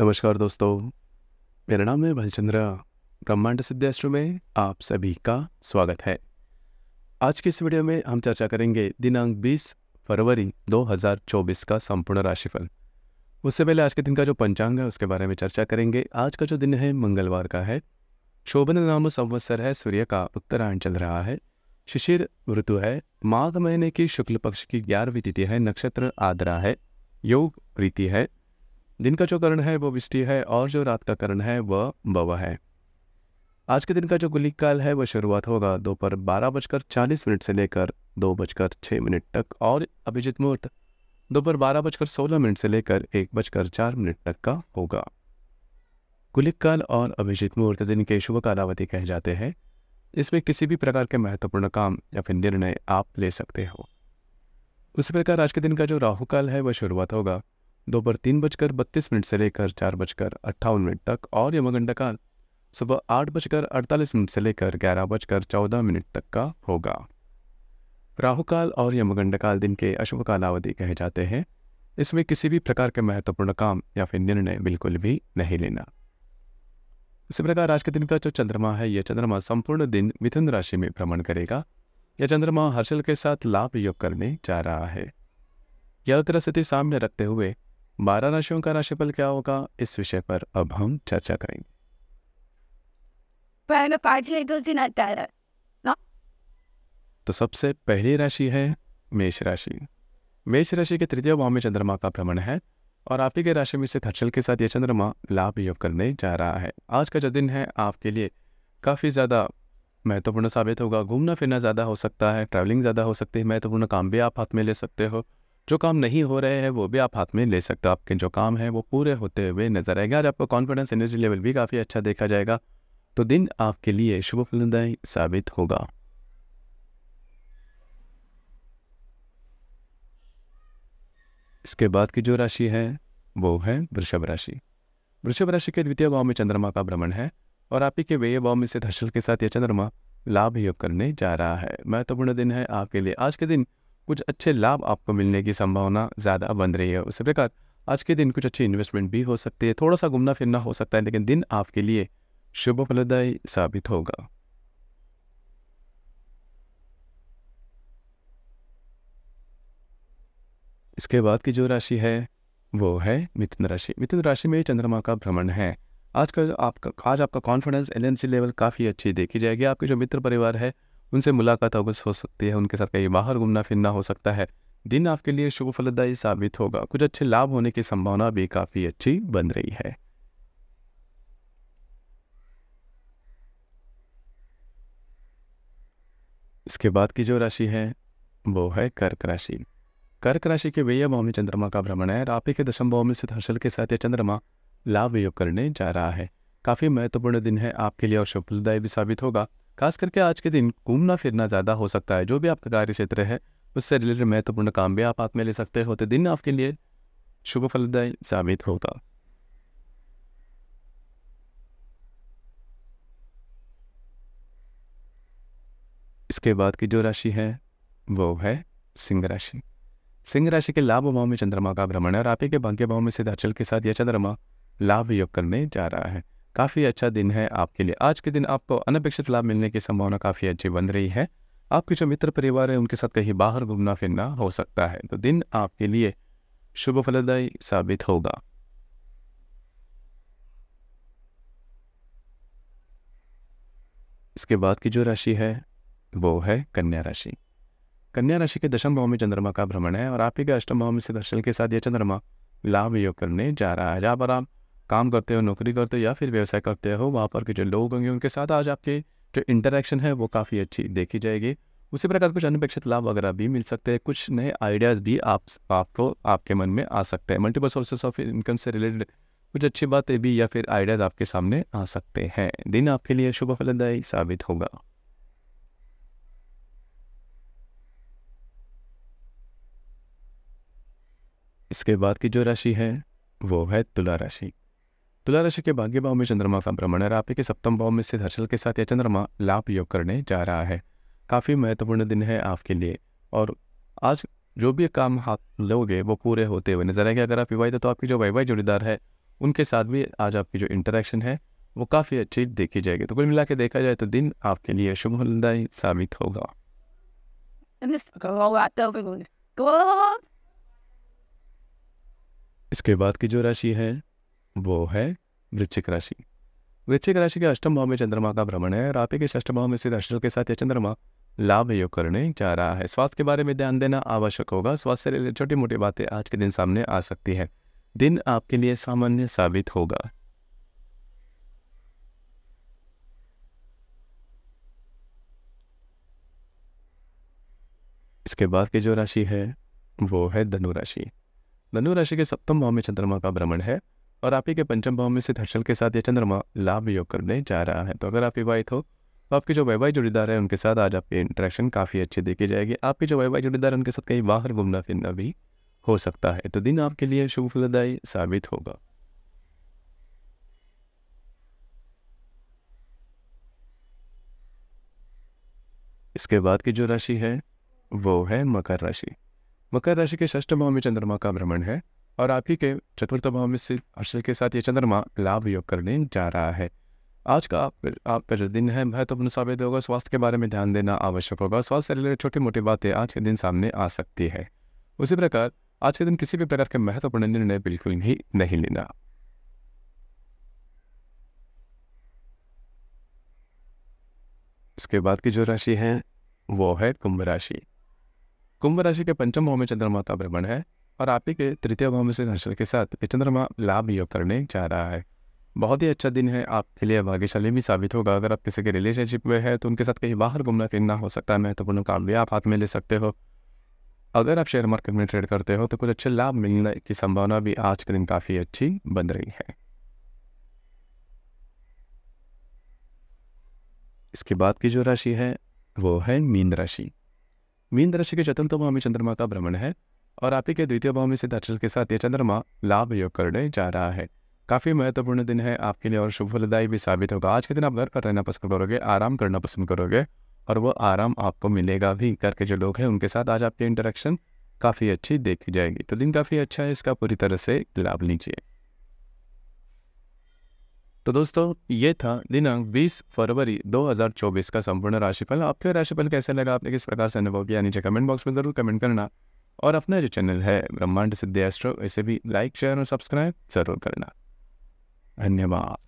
नमस्कार दोस्तों मेरा नाम है भलचंद्र ब्रह्मांड सिद्धेश्वर में आप सभी का स्वागत है आज के इस वीडियो में हम चर्चा करेंगे दिनांक 20 फरवरी 2024 का संपूर्ण राशिफल उससे पहले आज के दिन का जो पंचांग है उसके बारे में चर्चा करेंगे आज का जो दिन है मंगलवार का है शोभन नाम संवत्सर है सूर्य का उत्तरायण चल रहा है शिशिर ऋतु है माघ महीने की शुक्ल पक्ष की ग्यारहवीं तिथि है नक्षत्र आदरा है योग प्रीति है दिन का जो करण है वह विष्टि है और जो रात का करण है वह बवा है आज के दिन का जो गुलिक काल है वह शुरुआत होगा दोपहर बारह बजकर चालीस मिनट से लेकर दो बजकर छः मिनट तक और अभिजित मुहूर्त दोपहर बारह बजकर सोलह मिनट से लेकर एक बजकर चार मिनट तक का होगा गुलिक काल और अभिजित मुहूर्त दिन के शुभ कालावधि कहे जाते हैं इसमें किसी भी प्रकार के महत्वपूर्ण काम या फिर निर्णय आप ले सकते हो उसी प्रकार आज के दिन का जो राहु काल है वह शुरुआत होगा दोपहर तीन बजकर बत्तीस मिनट से लेकर चार बजकर अट्ठावन मिनट तक और यमगंडा काल सुबह आठ बजकर अड़तालीस मिनट से लेकर ग्यारह बजकर चौदह मिनट तक का होगा राहुकाल और यमगंडा दिन के अशुभ कालावधि कहे जाते हैं इसमें किसी भी प्रकार के महत्वपूर्ण काम या फिर निर्णय बिल्कुल भी नहीं लेना इसी प्रकार आज के दिन का जो चंद्रमा है यह चंद्रमा संपूर्ण दिन मिथुन राशि में भ्रमण करेगा यह चंद्रमा हर्षल के साथ लाभ योग करने जा रहा है यह ग्रह स्थिति सामने रखते हुए बारह राशियों का राशिफल क्या होगा इस विषय पर अब हम चर्चा करेंगे हाँ। तो सबसे पहली राशि है मेष राशि मेष राशि के तृतीय भाव में चंद्रमा का भ्रमण है और आप ही के राशि में से हर्षल के साथ यह चंद्रमा लाभ योग करने जा रहा है आज का जो दिन है आपके लिए काफ़ी ज़्यादा महत्वपूर्ण साबित होगा घूमना फिरना ज़्यादा हो सकता है ट्रैवलिंग ज़्यादा हो सकती है महत्वपूर्ण काम भी आप हाथ में ले सकते हो जो काम नहीं हो रहे हैं वो भी आप हाथ में ले सकते हो आपके जो काम है वो पूरे होते हुए नजर आएंगे आज आपका कॉन्फिडेंस एनर्जी लेवल भी काफ़ी अच्छा देखा जाएगा तो दिन आपके लिए शुभ फलदायी साबित होगा इसके बाद की जो राशि है वो है वृषभ राशि वृषभ राशि के द्वितीय भाव में चंद्रमा का भ्रमण है और आप ही के व्यय भाव में से धर्शल के साथ यह चंद्रमा लाभ योग करने जा रहा है महत्वपूर्ण दिन है आपके लिए आज के दिन कुछ अच्छे लाभ आपको मिलने की संभावना ज़्यादा बन रही है उसी प्रकार आज के दिन कुछ अच्छी इन्वेस्टमेंट भी हो सकती है थोड़ा सा घूमना फिरना हो सकता है लेकिन दिन आपके लिए शुभ फलदायी साबित होगा इसके बाद की जो राशि है वो है मिथुन राशि मिथुन राशि में चंद्रमा का भ्रमण है आजकल आपका आज आपका कॉन्फिडेंस एनर्जी लेवल काफ़ी अच्छी देखी जाएगी आपके जो मित्र परिवार है उनसे मुलाकात अवश्य हो सकती है उनके साथ कहीं बाहर घूमना फिरना हो सकता है दिन आपके लिए शुभ फलदायी साबित होगा कुछ अच्छे लाभ होने की संभावना भी काफ़ी अच्छी बन रही है इसके बाद की जो राशि है वो है कर्क राशि कर्क राशि के व्यय भाव में चंद्रमा का भ्रमण है रापी के दशम भाव में स्थित हर्षल के साथ यह चंद्रमा लाभ योग करने जा रहा है काफ़ी महत्वपूर्ण दिन है आपके लिए और शुभ फलदायी भी साबित होगा खास करके आज के दिन घूमना फिरना ज़्यादा हो सकता है जो भी आपका कार्य क्षेत्र है उससे रिलेटेड महत्वपूर्ण काम भी आप हाथ में ले सकते होते तो दिन आपके लिए शुभ फलदायी साबित होगा इसके बाद की जो राशि है वो है सिंह राशि सिंह राशि के लाभ भाव में चंद्रमा का भ्रमण है और आप के भाग्य भाव में सिद्धाचल के साथ यह चंद्रमा लाभ योग करने जा रहा है काफ़ी अच्छा दिन है आपके लिए आज के दिन आपको अनपेक्षित लाभ मिलने की संभावना काफ़ी अच्छी बन रही है आपके जो मित्र परिवार है उनके साथ कहीं बाहर घूमना फिरना हो सकता है तो दिन आपके लिए शुभ फलदायी साबित होगा इसके बाद की जो राशि है वो है कन्या राशि कन्या राशि के दशम भाव में चंद्रमा का भ्रमण है और आप ही के अष्टम भाव में से दर्शन के साथ यह चंद्रमा लाभ योग करने जा रहा है आप आराम काम करते हो नौकरी करते हो या फिर व्यवसाय करते हो वहाँ पर के जो लोग होंगे उनके साथ आज आपके जो इंटरेक्शन है वो काफ़ी अच्छी देखी जाएगी उसी प्रकार कुछ अनपेक्षित लाभ वगैरह भी मिल सकते हैं कुछ नए आइडियाज़ भी आप आपको आपके मन में आ सकते हैं मल्टीपल सोर्सेस ऑफ इनकम से रिलेटेड कुछ अच्छी बातें भी या फिर आइडियाज़ आपके सामने आ सकते हैं दिन आपके लिए शुभ फलदायी साबित होगा इसके बाद की जो राशि है वो है तुला राशि तुला राशि के भाग्य भाव में चंद्रमा का भ्रमण है रापी के सप्तम भाव में स्थित हर्षल के साथ यह चंद्रमा लाभ योग करने जा रहा है काफ़ी महत्वपूर्ण दिन है आपके लिए और आज जो भी काम हाथ लोगे वो पूरे होते हुए नजर आएंगे अगर आप विवाहित तो आपकी जो वाई जोड़ीदार है उनके साथ भी आज आपकी जो इंटरेक्शन है वो काफ़ी अच्छी देखी जाएगी तो कुल मिला के देखा जाए तो दिन आपके लिए शुभदायी साबित होगा इसके बाद की जो राशि है वो है वृश्चिक राशि वृश्चिक राशि के अष्टम भाव में चंद्रमा का भ्रमण है और आप के अष्टम भाव में स्थित अष्टल के साथ यह चंद्रमा लाभ योग करने जा रहा है स्वास्थ्य के बारे में ध्यान देना आवश्यक होगा स्वास्थ्य से रिलेटेड छोटी मोटी बातें आज के दिन सामने आ सकती है दिन आपके लिए सामान्य साबित होगा इसके बाद की जो राशि है वो है धनु राशि धनु राशि के सप्तम भाव में चंद्रमा का भ्रमण है और आप ही के पंचम भाव में से हर्षल के साथ ये चंद्रमा लाभ योग करने जा रहा है तो अगर आप विवाहित हो तो आपके जो वैवाहिक जोड़ीदार है उनके साथ आज आपकी इंट्रैक्शन काफ़ी अच्छी देखी जाएगी आपके जो वैवाहिक जोड़ीदार उनके साथ कहीं बाहर घूमना फिरना भी हो सकता है तो दिन आपके लिए शुभ फलदायी साबित होगा इसके बाद की जो राशि है वो है मकर राशि मकर राशि के षष्ठ भाव में चंद्रमा का भ्रमण है और आप ही के चतुर्थ भाव में स्थित अक्षर के साथ ये चंद्रमा लाभ योग करने जा रहा है आज का आप आपका जो दिन है महत्वपूर्ण साबित होगा स्वास्थ्य के बारे में ध्यान देना आवश्यक होगा स्वास्थ्य से रिलेटेड छोटी मोटी बातें आज के दिन सामने आ सकती है उसी प्रकार आज के दिन किसी भी प्रकार के महत्वपूर्ण निर्णय बिल्कुल भी नहीं लेना इसके बाद की जो राशि है वो है कुंभ राशि कुंभ राशि के पंचम भाव में चंद्रमा का भ्रमण है और आप ही के तृतीय भाव में से घर्षण के साथ चंद्रमा लाभ योग करने जा रहा है बहुत ही अच्छा दिन है आपके लिए भाग्यशाली भी साबित होगा अगर आप किसी के रिलेशनशिप में है तो उनके साथ कहीं बाहर घूमना फिरना हो सकता है महत्वपूर्ण काम भी आप हाथ में ले सकते हो अगर आप शेयर मार्केट में ट्रेड करते हो तो कुछ अच्छे लाभ मिलने की संभावना भी आज के दिन काफ़ी अच्छी बन रही है इसके बाद की जो राशि है वो है मीन राशि मीन राशि के चतुर्थ भाव में चंद्रमा का भ्रमण है और आप ही के द्वितीय भाव में सिद्ध अचल के साथ ये चंद्रमा लाभ योग करने जा रहा है काफ़ी महत्वपूर्ण दिन है आपके लिए और शुभ फलदायी भी साबित होगा आज के दिन आप घर पर रहना पसंद करोगे आराम करना पसंद करोगे और वो आराम आपको मिलेगा भी घर के जो लोग हैं उनके साथ आज आपकी इंटरेक्शन काफ़ी अच्छी देखी जाएगी तो दिन काफ़ी अच्छा है इसका पूरी तरह से लाभ लीजिए तो दोस्तों ये था दिनांक 20 फरवरी 2024 का संपूर्ण राशिफल आपके राशिफल कैसे लगा आपने किस प्रकार से अनुभव किया नीचे कमेंट बॉक्स में ज़रूर कमेंट करना और अपना जो चैनल है ब्रह्मांड सिद्धि एस्ट्रो इसे भी लाइक शेयर और सब्सक्राइब ज़रूर करना धन्यवाद